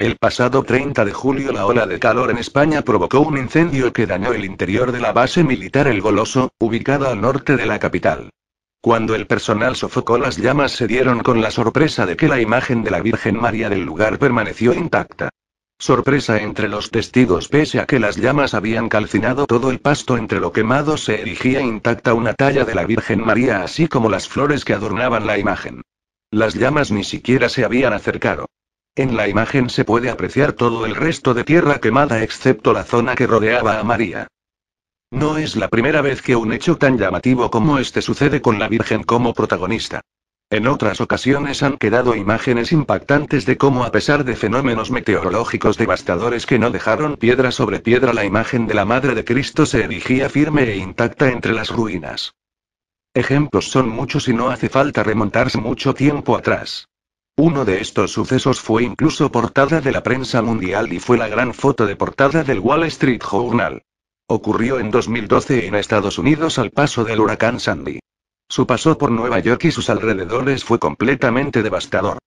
El pasado 30 de julio la ola de calor en España provocó un incendio que dañó el interior de la base militar El Goloso, ubicada al norte de la capital. Cuando el personal sofocó las llamas se dieron con la sorpresa de que la imagen de la Virgen María del lugar permaneció intacta. Sorpresa entre los testigos pese a que las llamas habían calcinado todo el pasto entre lo quemado se erigía intacta una talla de la Virgen María así como las flores que adornaban la imagen. Las llamas ni siquiera se habían acercado. En la imagen se puede apreciar todo el resto de tierra quemada excepto la zona que rodeaba a María. No es la primera vez que un hecho tan llamativo como este sucede con la Virgen como protagonista. En otras ocasiones han quedado imágenes impactantes de cómo a pesar de fenómenos meteorológicos devastadores que no dejaron piedra sobre piedra, la imagen de la Madre de Cristo se erigía firme e intacta entre las ruinas. Ejemplos son muchos y no hace falta remontarse mucho tiempo atrás. Uno de estos sucesos fue incluso portada de la prensa mundial y fue la gran foto de portada del Wall Street Journal. Ocurrió en 2012 en Estados Unidos al paso del huracán Sandy. Su paso por Nueva York y sus alrededores fue completamente devastador.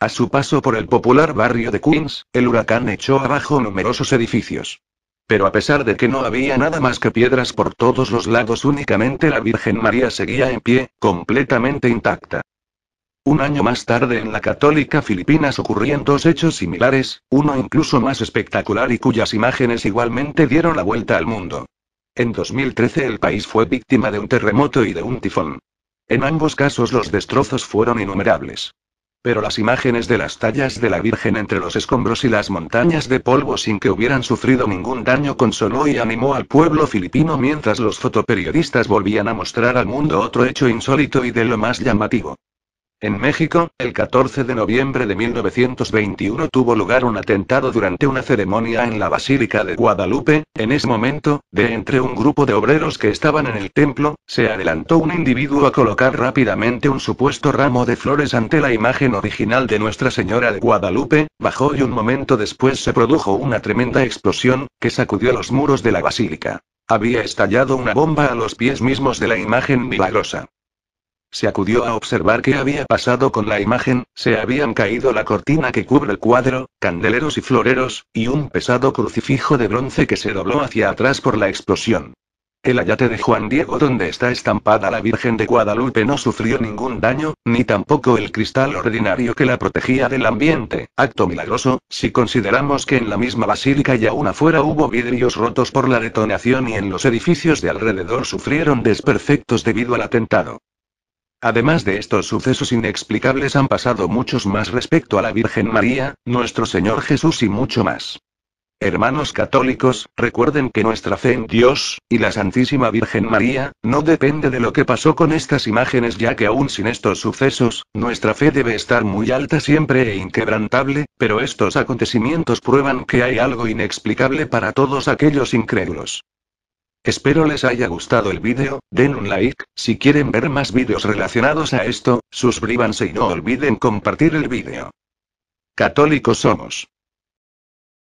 A su paso por el popular barrio de Queens, el huracán echó abajo numerosos edificios. Pero a pesar de que no había nada más que piedras por todos los lados, únicamente la Virgen María seguía en pie, completamente intacta. Un año más tarde en la católica Filipinas ocurrían dos hechos similares, uno incluso más espectacular y cuyas imágenes igualmente dieron la vuelta al mundo. En 2013 el país fue víctima de un terremoto y de un tifón. En ambos casos los destrozos fueron innumerables. Pero las imágenes de las tallas de la Virgen entre los escombros y las montañas de polvo sin que hubieran sufrido ningún daño consoló y animó al pueblo filipino mientras los fotoperiodistas volvían a mostrar al mundo otro hecho insólito y de lo más llamativo. En México, el 14 de noviembre de 1921 tuvo lugar un atentado durante una ceremonia en la Basílica de Guadalupe, en ese momento, de entre un grupo de obreros que estaban en el templo, se adelantó un individuo a colocar rápidamente un supuesto ramo de flores ante la imagen original de Nuestra Señora de Guadalupe, bajó y un momento después se produjo una tremenda explosión, que sacudió los muros de la basílica. Había estallado una bomba a los pies mismos de la imagen milagrosa se acudió a observar qué había pasado con la imagen, se habían caído la cortina que cubre el cuadro, candeleros y floreros, y un pesado crucifijo de bronce que se dobló hacia atrás por la explosión. El ayate de Juan Diego donde está estampada la Virgen de Guadalupe no sufrió ningún daño, ni tampoco el cristal ordinario que la protegía del ambiente, acto milagroso, si consideramos que en la misma basílica y aún afuera hubo vidrios rotos por la detonación y en los edificios de alrededor sufrieron desperfectos debido al atentado. Además de estos sucesos inexplicables han pasado muchos más respecto a la Virgen María, nuestro Señor Jesús y mucho más. Hermanos católicos, recuerden que nuestra fe en Dios, y la Santísima Virgen María, no depende de lo que pasó con estas imágenes ya que aún sin estos sucesos, nuestra fe debe estar muy alta siempre e inquebrantable, pero estos acontecimientos prueban que hay algo inexplicable para todos aquellos incrédulos. Espero les haya gustado el vídeo, den un like, si quieren ver más vídeos relacionados a esto, suscríbanse y no olviden compartir el vídeo. Católicos somos.